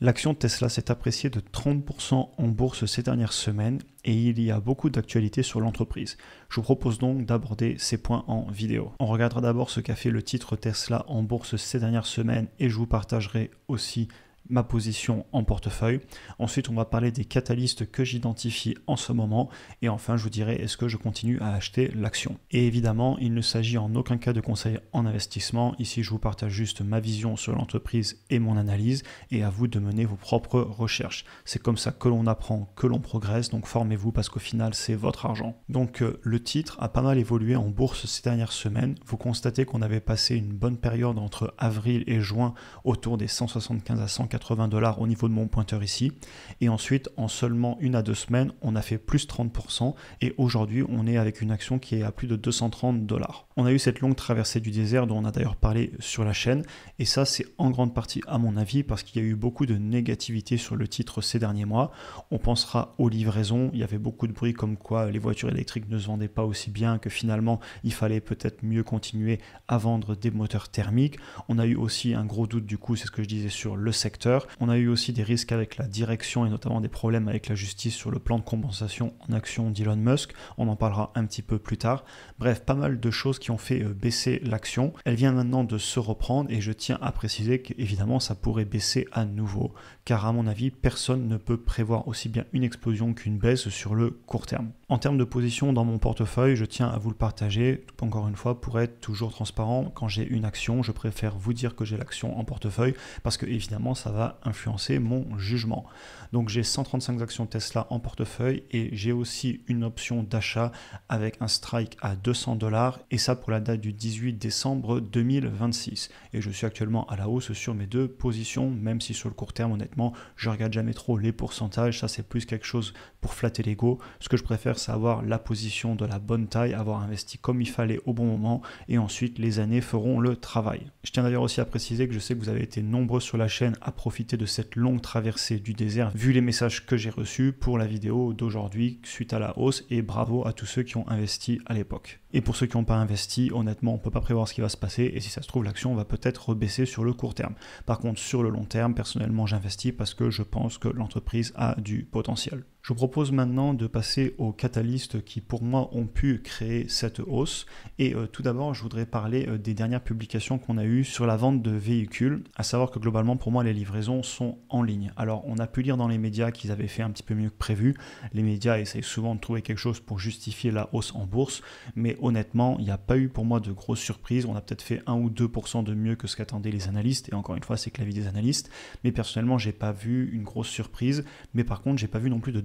L'action Tesla s'est appréciée de 30% en bourse ces dernières semaines et il y a beaucoup d'actualités sur l'entreprise. Je vous propose donc d'aborder ces points en vidéo. On regardera d'abord ce qu'a fait le titre Tesla en bourse ces dernières semaines et je vous partagerai aussi ma position en portefeuille. Ensuite, on va parler des catalystes que j'identifie en ce moment. Et enfin, je vous dirai est-ce que je continue à acheter l'action. Et évidemment, il ne s'agit en aucun cas de conseil en investissement. Ici, je vous partage juste ma vision sur l'entreprise et mon analyse. Et à vous de mener vos propres recherches. C'est comme ça que l'on apprend, que l'on progresse. Donc formez-vous parce qu'au final, c'est votre argent. Donc euh, le titre a pas mal évolué en bourse ces dernières semaines. Vous constatez qu'on avait passé une bonne période entre avril et juin autour des 175 à 180 80 dollars au niveau de mon pointeur ici. Et ensuite, en seulement une à deux semaines, on a fait plus 30%. Et aujourd'hui, on est avec une action qui est à plus de 230 dollars. On a eu cette longue traversée du désert dont on a d'ailleurs parlé sur la chaîne. Et ça, c'est en grande partie, à mon avis, parce qu'il y a eu beaucoup de négativité sur le titre ces derniers mois. On pensera aux livraisons. Il y avait beaucoup de bruit comme quoi les voitures électriques ne se vendaient pas aussi bien, que finalement, il fallait peut-être mieux continuer à vendre des moteurs thermiques. On a eu aussi un gros doute, du coup, c'est ce que je disais sur le secteur on a eu aussi des risques avec la direction et notamment des problèmes avec la justice sur le plan de compensation en action d'Elon Musk. On en parlera un petit peu plus tard. Bref, pas mal de choses qui ont fait euh, baisser l'action. Elle vient maintenant de se reprendre et je tiens à préciser qu'évidemment ça pourrait baisser à nouveau car à mon avis personne ne peut prévoir aussi bien une explosion qu'une baisse sur le court terme en termes de position dans mon portefeuille, je tiens à vous le partager, encore une fois, pour être toujours transparent. Quand j'ai une action, je préfère vous dire que j'ai l'action en portefeuille, parce que évidemment, ça va influencer mon jugement. Donc j'ai 135 actions Tesla en portefeuille et j'ai aussi une option d'achat avec un strike à 200 dollars et ça pour la date du 18 décembre 2026. Et je suis actuellement à la hausse sur mes deux positions, même si sur le court terme, honnêtement, je regarde jamais trop les pourcentages. Ça, c'est plus quelque chose pour flatter l'ego. Ce que je préfère, c'est avoir la position de la bonne taille, avoir investi comme il fallait au bon moment et ensuite les années feront le travail. Je tiens d'ailleurs aussi à préciser que je sais que vous avez été nombreux sur la chaîne à profiter de cette longue traversée du désert vu les messages que j'ai reçus pour la vidéo d'aujourd'hui suite à la hausse et bravo à tous ceux qui ont investi à l'époque. Et pour ceux qui n'ont pas investi, honnêtement, on ne peut pas prévoir ce qui va se passer et si ça se trouve, l'action va peut-être rebaisser sur le court terme. Par contre, sur le long terme, personnellement, j'investis parce que je pense que l'entreprise a du potentiel. Je propose maintenant de passer aux catalystes qui pour moi ont pu créer cette hausse. Et euh, tout d'abord, je voudrais parler euh, des dernières publications qu'on a eues sur la vente de véhicules, à savoir que globalement pour moi les livraisons sont en ligne. Alors on a pu lire dans les médias qu'ils avaient fait un petit peu mieux que prévu. Les médias essayent souvent de trouver quelque chose pour justifier la hausse en bourse, mais honnêtement, il n'y a pas eu pour moi de grosses surprises. On a peut-être fait 1 ou 2% de mieux que ce qu'attendaient les analystes, et encore une fois, c'est que l'avis des analystes. Mais personnellement, j'ai pas vu une grosse surprise, mais par contre, j'ai pas vu non plus de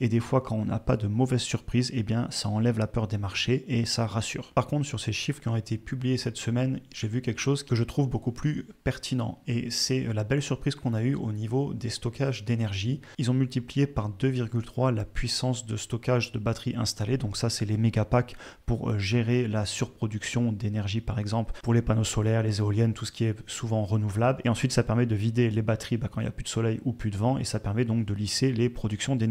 et des fois, quand on n'a pas de mauvaise surprise eh bien, ça enlève la peur des marchés et ça rassure. Par contre, sur ces chiffres qui ont été publiés cette semaine, j'ai vu quelque chose que je trouve beaucoup plus pertinent. Et c'est la belle surprise qu'on a eue au niveau des stockages d'énergie. Ils ont multiplié par 2,3 la puissance de stockage de batteries installées. Donc ça, c'est les méga packs pour euh, gérer la surproduction d'énergie, par exemple, pour les panneaux solaires, les éoliennes, tout ce qui est souvent renouvelable. Et ensuite, ça permet de vider les batteries bah, quand il n'y a plus de soleil ou plus de vent. Et ça permet donc de lisser les productions d'énergie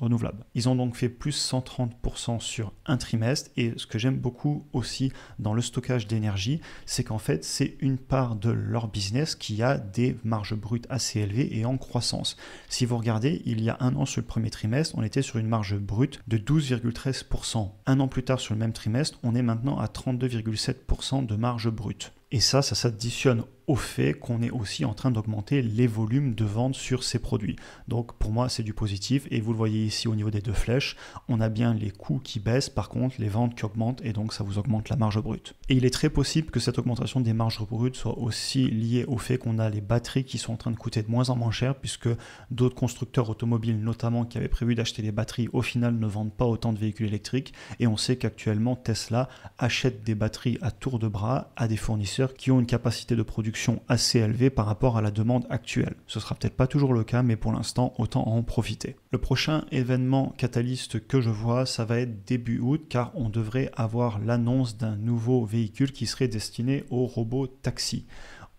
renouvelable. Ils ont donc fait plus 130% sur un trimestre et ce que j'aime beaucoup aussi dans le stockage d'énergie, c'est qu'en fait c'est une part de leur business qui a des marges brutes assez élevées et en croissance. Si vous regardez, il y a un an sur le premier trimestre, on était sur une marge brute de 12,13%. Un an plus tard sur le même trimestre, on est maintenant à 32,7% de marge brute. Et ça, ça s'additionne au fait qu'on est aussi en train d'augmenter les volumes de vente sur ces produits. Donc pour moi c'est du positif et vous le voyez ici au niveau des deux flèches, on a bien les coûts qui baissent, par contre les ventes qui augmentent et donc ça vous augmente la marge brute. Et il est très possible que cette augmentation des marges brutes soit aussi liée au fait qu'on a les batteries qui sont en train de coûter de moins en moins cher puisque d'autres constructeurs automobiles notamment qui avaient prévu d'acheter des batteries au final ne vendent pas autant de véhicules électriques et on sait qu'actuellement Tesla achète des batteries à tour de bras à des fournisseurs qui ont une capacité de production assez élevée par rapport à la demande actuelle. Ce sera peut-être pas toujours le cas, mais pour l'instant, autant en profiter. Le prochain événement catalyste que je vois, ça va être début août, car on devrait avoir l'annonce d'un nouveau véhicule qui serait destiné aux robots taxi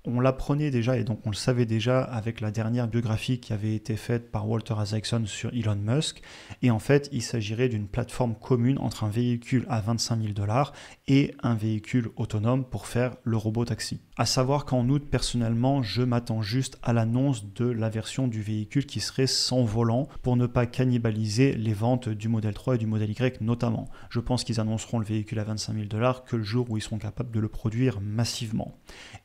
on l'apprenait déjà et donc on le savait déjà avec la dernière biographie qui avait été faite par Walter Isaacson sur Elon Musk. Et en fait, il s'agirait d'une plateforme commune entre un véhicule à 25 000 dollars et un véhicule autonome pour faire le robot taxi. À savoir qu'en août, personnellement, je m'attends juste à l'annonce de la version du véhicule qui serait sans volant pour ne pas cannibaliser les ventes du modèle 3 et du modèle Y notamment. Je pense qu'ils annonceront le véhicule à 25 000 dollars que le jour où ils seront capables de le produire massivement.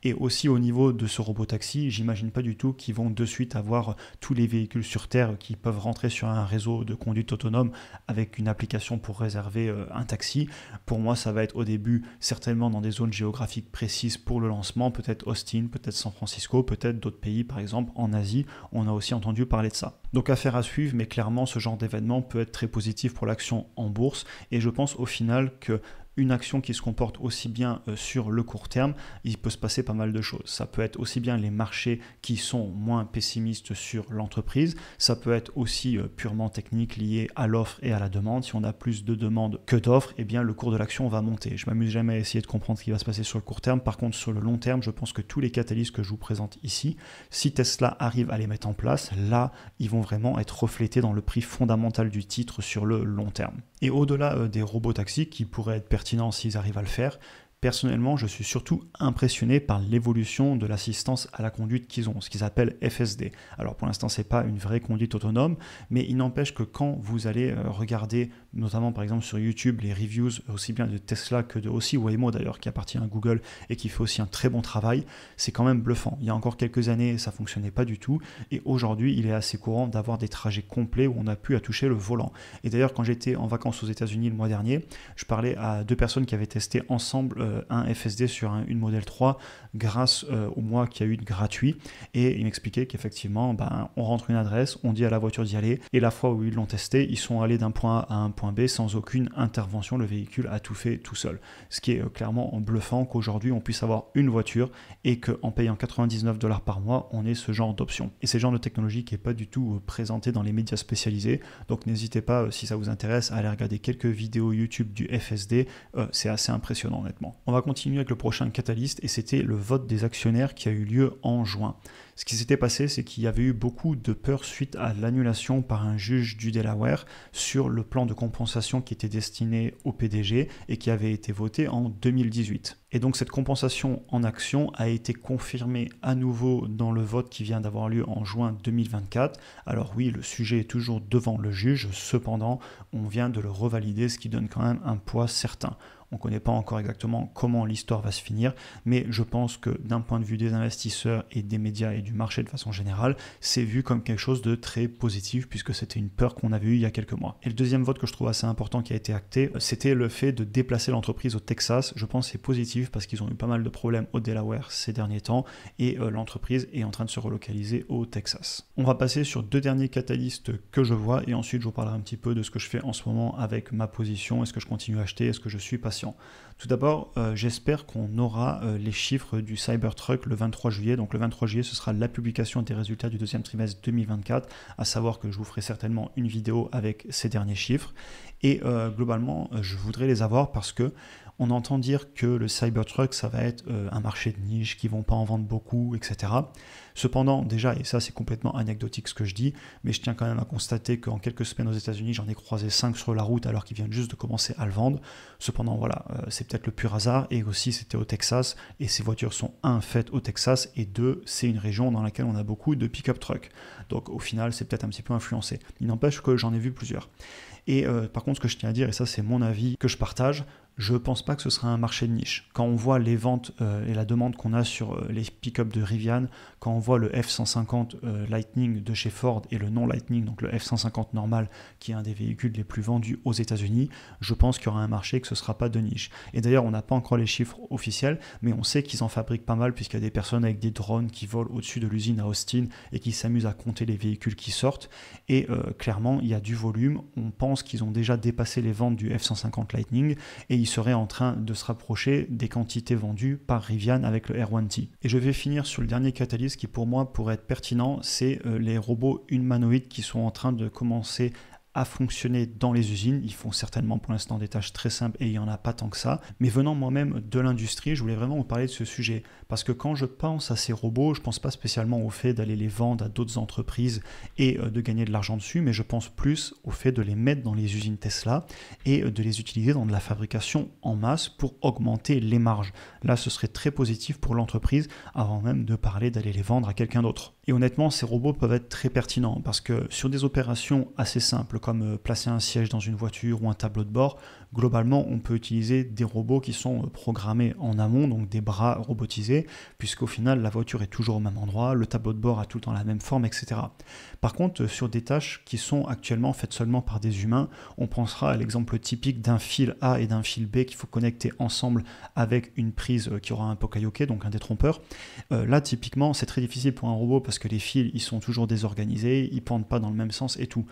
Et aussi au niveau de ce robot taxi, j'imagine pas du tout qu'ils vont de suite avoir tous les véhicules sur Terre qui peuvent rentrer sur un réseau de conduite autonome avec une application pour réserver euh, un taxi. Pour moi, ça va être au début certainement dans des zones géographiques précises pour le lancement, peut-être Austin, peut-être San Francisco, peut-être d'autres pays, par exemple en Asie. On a aussi entendu parler de ça. Donc affaire à suivre, mais clairement, ce genre d'événement peut être très positif pour l'action en bourse. Et je pense au final que une action qui se comporte aussi bien euh, sur le court terme, il peut se passer pas mal de choses. Ça peut être aussi bien les marchés qui sont moins pessimistes sur l'entreprise, ça peut être aussi euh, purement technique lié à l'offre et à la demande. Si on a plus de demandes que d'offres, eh bien le cours de l'action va monter. Je m'amuse jamais à essayer de comprendre ce qui va se passer sur le court terme. Par contre, sur le long terme, je pense que tous les catalystes que je vous présente ici, si Tesla arrive à les mettre en place, là, ils vont vraiment être reflétés dans le prix fondamental du titre sur le long terme. Et au-delà euh, des robots taxis qui pourraient être pertinents, s'ils arrivent à le faire. Personnellement, je suis surtout impressionné par l'évolution de l'assistance à la conduite qu'ils ont, ce qu'ils appellent FSD. Alors pour l'instant, ce n'est pas une vraie conduite autonome, mais il n'empêche que quand vous allez euh, regarder, notamment par exemple sur YouTube, les reviews aussi bien de Tesla que de aussi Waymo d'ailleurs, qui appartient à Google et qui fait aussi un très bon travail, c'est quand même bluffant. Il y a encore quelques années, ça fonctionnait pas du tout, et aujourd'hui, il est assez courant d'avoir des trajets complets où on a pu à toucher le volant. Et d'ailleurs, quand j'étais en vacances aux États-Unis le mois dernier, je parlais à deux personnes qui avaient testé ensemble. Euh, euh, un FSD sur une modèle 3 grâce euh, au mois qui a eu de gratuit. Et il m'expliquait qu'effectivement, ben, on rentre une adresse, on dit à la voiture d'y aller, et la fois où ils l'ont testé, ils sont allés d'un point A à un point B sans aucune intervention, le véhicule a tout fait tout seul. Ce qui est euh, clairement bluffant qu'aujourd'hui on puisse avoir une voiture et qu'en payant 99 dollars par mois, on ait ce genre d'option. Et c'est le genre de technologie qui n'est pas du tout présenté dans les médias spécialisés, donc n'hésitez pas, si ça vous intéresse, à aller regarder quelques vidéos YouTube du FSD, c'est assez impressionnant honnêtement. On va continuer avec le prochain catalyste et c'était le vote des actionnaires qui a eu lieu en juin. Ce qui s'était passé, c'est qu'il y avait eu beaucoup de peur suite à l'annulation par un juge du Delaware sur le plan de compensation qui était destiné au PDG et qui avait été voté en 2018. Et donc cette compensation en action a été confirmée à nouveau dans le vote qui vient d'avoir lieu en juin 2024. Alors oui, le sujet est toujours devant le juge, cependant on vient de le revalider, ce qui donne quand même un poids certain. On ne connaît pas encore exactement comment l'histoire va se finir, mais je pense que d'un point de vue des investisseurs et des médias et du marché de façon générale, c'est vu comme quelque chose de très positif puisque c'était une peur qu'on avait eue il y a quelques mois. Et le deuxième vote que je trouve assez important qui a été acté, c'était le fait de déplacer l'entreprise au Texas. Je pense que c'est positif parce qu'ils ont eu pas mal de problèmes au Delaware ces derniers temps et euh, l'entreprise est en train de se relocaliser au Texas. On va passer sur deux derniers catalystes que je vois et ensuite je vous parlerai un petit peu de ce que je fais en ce moment avec ma position, est-ce que je continue à acheter, est-ce que je suis patient. Tout d'abord, euh, j'espère qu'on aura euh, les chiffres du Cybertruck le 23 juillet. Donc le 23 juillet, ce sera la publication des résultats du deuxième trimestre 2024, à savoir que je vous ferai certainement une vidéo avec ces derniers chiffres. Et euh, globalement, je voudrais les avoir parce que on entend dire que le Cybertruck, ça va être euh, un marché de niche, qu'ils vont pas en vendre beaucoup, etc. Cependant, déjà, et ça c'est complètement anecdotique ce que je dis, mais je tiens quand même à constater qu'en quelques semaines aux États-Unis, j'en ai croisé 5 sur la route alors qu'ils viennent juste de commencer à le vendre. Cependant, voilà, euh, c'est peut-être le pur hasard, et aussi c'était au Texas, et ces voitures sont, un, faites au Texas, et deux, c'est une région dans laquelle on a beaucoup de pick-up trucks. Donc au final, c'est peut-être un petit peu influencé. Il n'empêche que j'en ai vu plusieurs. Et euh, par contre, ce que je tiens à dire, et ça c'est mon avis que je partage, je pense pas que ce sera un marché de niche. Quand on voit les ventes euh, et la demande qu'on a sur euh, les pick-up de Rivian, quand on voit le F-150 euh, Lightning de chez Ford et le non-Lightning, donc le F-150 normal, qui est un des véhicules les plus vendus aux États-Unis, je pense qu'il y aura un marché que ce sera pas de niche. Et d'ailleurs, on n'a pas encore les chiffres officiels, mais on sait qu'ils en fabriquent pas mal, puisqu'il y a des personnes avec des drones qui volent au-dessus de l'usine à Austin et qui s'amusent à compter les véhicules qui sortent. Et clairement, il y a du volume. On pense qu'ils ont déjà dépassé les ventes du F-150 Lightning. Et serait en train de se rapprocher des quantités vendues par Rivian avec le R1T. Et je vais finir sur le dernier catalyse qui pour moi pourrait être pertinent, c'est euh, les robots humanoïdes qui sont en train de commencer fonctionner dans les usines. Ils font certainement pour l'instant des tâches très simples et il n'y en a pas tant que ça. Mais venant moi-même de l'industrie, je voulais vraiment vous parler de ce sujet. Parce que quand je pense à ces robots, je pense pas spécialement au fait d'aller les vendre à d'autres entreprises et euh, de gagner de l'argent dessus, mais je pense plus au fait de les mettre dans les usines Tesla et euh, de les utiliser dans de la fabrication en masse pour augmenter les marges. Là, ce serait très positif pour l'entreprise avant même de parler d'aller les vendre à quelqu'un d'autre. Et honnêtement, ces robots peuvent être très pertinents parce que sur des opérations assez simples comme euh, placer un siège dans une voiture ou un tableau de bord, globalement, on peut utiliser des robots qui sont euh, programmés en amont, donc des bras robotisés, puisqu'au final, la voiture est toujours au même endroit, le tableau de bord a tout le la même forme, etc. Par contre, euh, sur des tâches qui sont actuellement faites seulement par des humains, on pensera à l'exemple typique d'un fil A et d'un fil B qu'il faut connecter ensemble avec une prise qui aura un pokayoke, donc un détrompeur. là, typiquement, c'est très difficile pour un robot parce que les fils, ils sont toujours désorganisés, ils pendent pas dans le même sens et tout.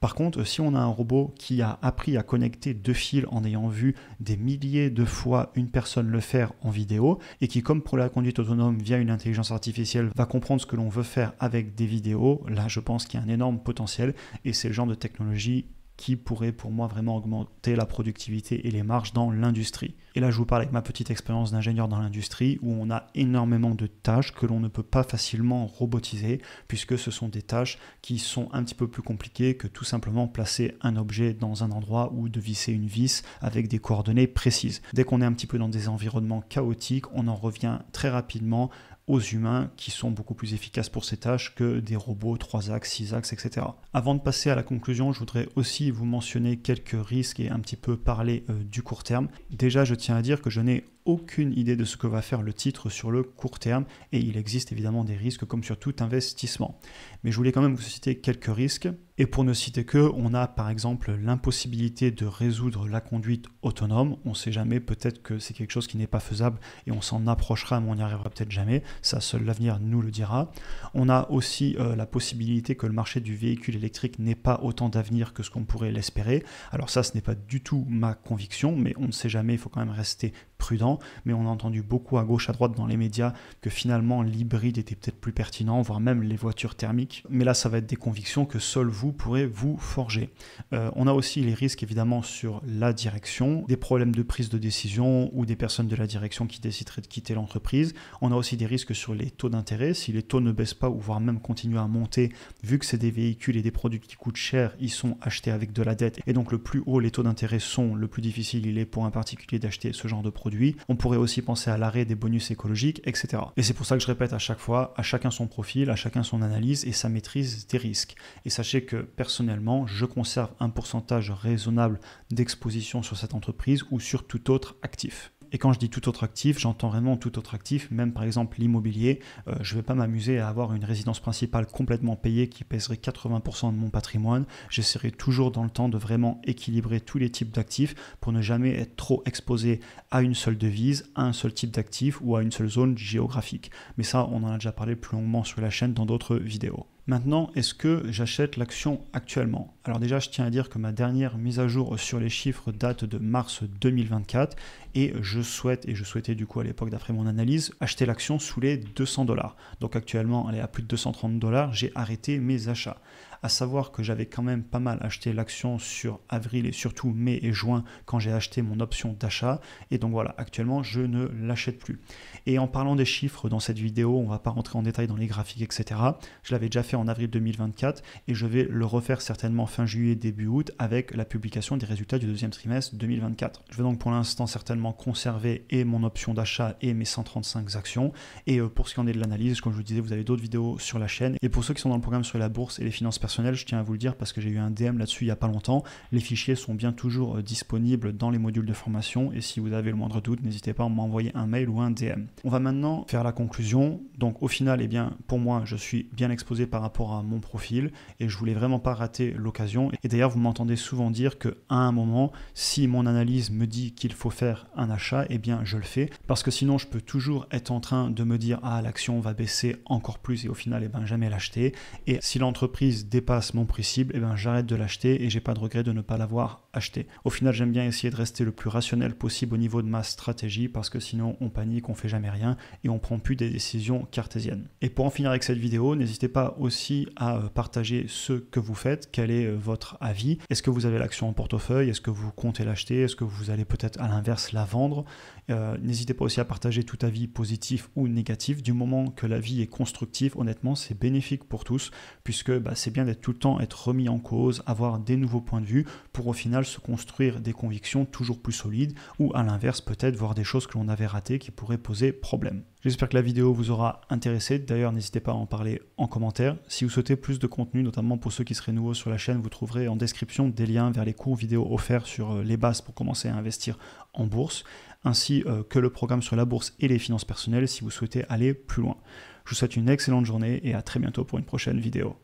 Par contre, si on a un robot qui a appris à connecter deux fils en ayant vu des milliers de fois une personne le faire en vidéo, et qui, comme pour la conduite autonome via une intelligence artificielle, va comprendre ce que l'on veut faire avec des vidéos, là, je pense qu'il y a un énorme potentiel, et c'est le genre de technologie qui pourrait pour moi vraiment augmenter la productivité et les marges dans l'industrie. Et là, je vous parle avec ma petite expérience d'ingénieur dans l'industrie où on a énormément de tâches que l'on ne peut pas facilement robotiser puisque ce sont des tâches qui sont un petit peu plus compliquées que tout simplement placer un objet dans un endroit ou de visser une vis avec des coordonnées précises. Dès qu'on est un petit peu dans des environnements chaotiques, on en revient très rapidement aux humains qui sont beaucoup plus efficaces pour ces tâches que des robots 3 axes, 6 axes, etc. Avant de passer à la conclusion, je voudrais aussi vous mentionner quelques risques et un petit peu parler euh, du court terme. Déjà, je tiens à dire que je n'ai aucune idée de ce que va faire le titre sur le court terme et il existe évidemment des risques comme sur tout investissement. Mais je voulais quand même vous citer quelques risques. Et pour ne citer que, on a par exemple l'impossibilité de résoudre la conduite autonome. On ne sait jamais, peut-être que c'est quelque chose qui n'est pas faisable et on s'en approchera, mais on n'y arrivera peut-être jamais. Ça, seul l'avenir nous le dira. On a aussi euh, la possibilité que le marché du véhicule électrique n'ait pas autant d'avenir que ce qu'on pourrait l'espérer. Alors ça, ce n'est pas du tout ma conviction, mais on ne sait jamais, il faut quand même rester prudent mais on a entendu beaucoup à gauche, à droite dans les médias que finalement l'hybride était peut-être plus pertinent, voire même les voitures thermiques. Mais là, ça va être des convictions que seuls vous pourrez vous forger. Euh, on a aussi les risques évidemment sur la direction, des problèmes de prise de décision ou des personnes de la direction qui décideraient de quitter l'entreprise. On a aussi des risques sur les taux d'intérêt. Si les taux ne baissent pas ou voire même continuent à monter, vu que c'est des véhicules et des produits qui coûtent cher, ils sont achetés avec de la dette. Et donc le plus haut les taux d'intérêt sont, le plus difficile il est pour un particulier d'acheter ce genre de produit. On pourrait aussi penser à l'arrêt des bonus écologiques, etc. Et c'est pour ça que je répète à chaque fois, à chacun son profil, à chacun son analyse et sa maîtrise des risques. Et sachez que personnellement, je conserve un pourcentage raisonnable d'exposition sur cette entreprise ou sur tout autre actif. Et quand je dis tout autre actif, j'entends vraiment tout autre actif, même par exemple l'immobilier. Euh, je ne vais pas m'amuser à avoir une résidence principale complètement payée qui pèserait 80% de mon patrimoine. J'essaierai toujours dans le temps de vraiment équilibrer tous les types d'actifs pour ne jamais être trop exposé à une seule devise, à un seul type d'actif ou à une seule zone géographique. Mais ça, on en a déjà parlé plus longuement sur la chaîne dans d'autres vidéos. Maintenant, est-ce que j'achète l'action actuellement Alors déjà, je tiens à dire que ma dernière mise à jour sur les chiffres date de mars 2024 et je souhaite, et je souhaitais du coup à l'époque d'après mon analyse, acheter l'action sous les 200 dollars. Donc actuellement, elle est à plus de 230 dollars, j'ai arrêté mes achats à savoir que j'avais quand même pas mal acheté l'action sur avril et surtout mai et juin quand j'ai acheté mon option d'achat. Et donc voilà, actuellement, je ne l'achète plus. Et en parlant des chiffres dans cette vidéo, on va pas rentrer en détail dans les graphiques, etc. Je l'avais déjà fait en avril 2024 et je vais le refaire certainement fin juillet, début août avec la publication des résultats du deuxième trimestre 2024. Je vais donc pour l'instant certainement conserver et mon option d'achat et mes 135 actions. Et euh, pour ce qui en est de l'analyse, comme je vous disais, vous avez d'autres vidéos sur la chaîne. Et pour ceux qui sont dans le programme sur la bourse et les finances je tiens à vous le dire parce que j'ai eu un DM là-dessus il n'y a pas longtemps. Les fichiers sont bien toujours euh, disponibles dans les modules de formation et si vous avez le moindre doute, n'hésitez pas à m'envoyer un mail ou un DM. On va maintenant faire la conclusion. Donc au final, et eh bien, pour moi, je suis bien exposé par rapport à mon profil et je voulais vraiment pas rater l'occasion. Et d'ailleurs, vous m'entendez souvent dire que à un moment, si mon analyse me dit qu'il faut faire un achat, et eh bien, je le fais parce que sinon, je peux toujours être en train de me dire ah l'action va baisser encore plus et au final, et eh ben jamais l'acheter. Et si l'entreprise dépasse mon prix cible, eh ben, j'arrête de l'acheter et j'ai pas de regret de ne pas l'avoir acheté. Au final, j'aime bien essayer de rester le plus rationnel possible au niveau de ma stratégie parce que sinon on panique, on fait jamais rien et on prend plus des décisions cartésiennes. Et pour en finir avec cette vidéo, n'hésitez pas aussi à euh, partager ce que vous faites, quel est euh, votre avis. Est-ce que vous avez l'action en portefeuille Est-ce que vous comptez l'acheter Est-ce que vous allez peut-être à l'inverse la vendre euh, n'hésitez pas aussi à partager tout avis positif ou négatif. Du moment que la vie est constructive, honnêtement, c'est bénéfique pour tous, puisque bah, c'est bien d'être tout le temps être remis en cause, avoir des nouveaux points de vue, pour au final se construire des convictions toujours plus solides, ou à l'inverse, peut-être voir des choses que l'on avait ratées qui pourraient poser problème. J'espère que la vidéo vous aura intéressé. D'ailleurs, n'hésitez pas à en parler en commentaire. Si vous souhaitez plus de contenu, notamment pour ceux qui seraient nouveaux sur la chaîne, vous trouverez en description des liens vers les cours vidéo offerts sur euh, les bases pour commencer à investir en bourse ainsi euh, que le programme sur la bourse et les finances personnelles si vous souhaitez aller plus loin. Je vous souhaite une excellente journée et à très bientôt pour une prochaine vidéo.